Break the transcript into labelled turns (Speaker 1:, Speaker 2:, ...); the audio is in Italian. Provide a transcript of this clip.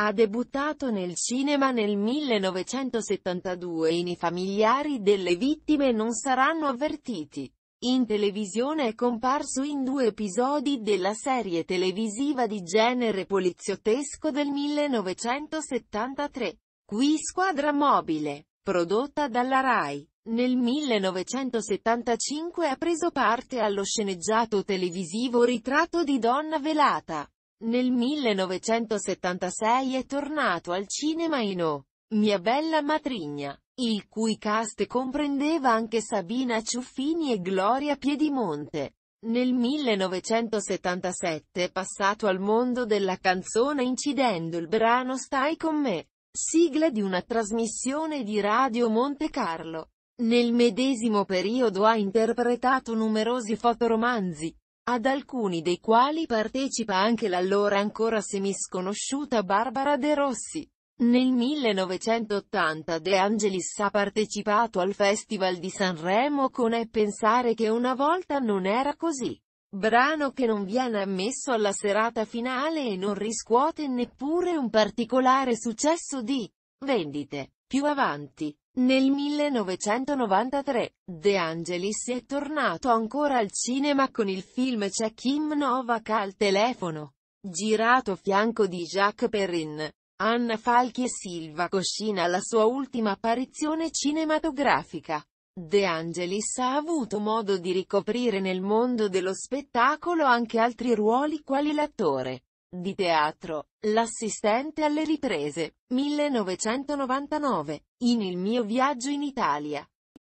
Speaker 1: Ha debuttato nel cinema nel 1972 in I familiari delle vittime non saranno avvertiti. In televisione è comparso in due episodi della serie televisiva di genere poliziottesco del 1973, Qui Squadra Mobile, prodotta dalla RAI. Nel 1975 ha preso parte allo sceneggiato televisivo Ritratto di donna velata. Nel 1976 è tornato al cinema in O. Mia bella matrigna, il cui cast comprendeva anche Sabina Ciuffini e Gloria Piedimonte. Nel 1977 è passato al mondo della canzone incidendo il brano Stai con me, sigla di una trasmissione di Radio Monte Carlo. Nel medesimo periodo ha interpretato numerosi fotoromanzi, ad alcuni dei quali partecipa anche l'allora ancora semisconosciuta Barbara De Rossi. Nel 1980 De Angelis ha partecipato al Festival di Sanremo con E pensare che una volta non era così. Brano che non viene ammesso alla serata finale e non riscuote neppure un particolare successo di vendite. Più avanti, nel 1993, De Angelis è tornato ancora al cinema con il film C'è Kim Novak al telefono, girato a fianco di Jacques Perrin. Anna Falchi e Silva Coscina la sua ultima apparizione cinematografica. De Angelis ha avuto modo di ricoprire nel mondo dello spettacolo anche altri ruoli quali l'attore, di teatro, l'assistente alle riprese, 1999, in Il mio viaggio in Italia,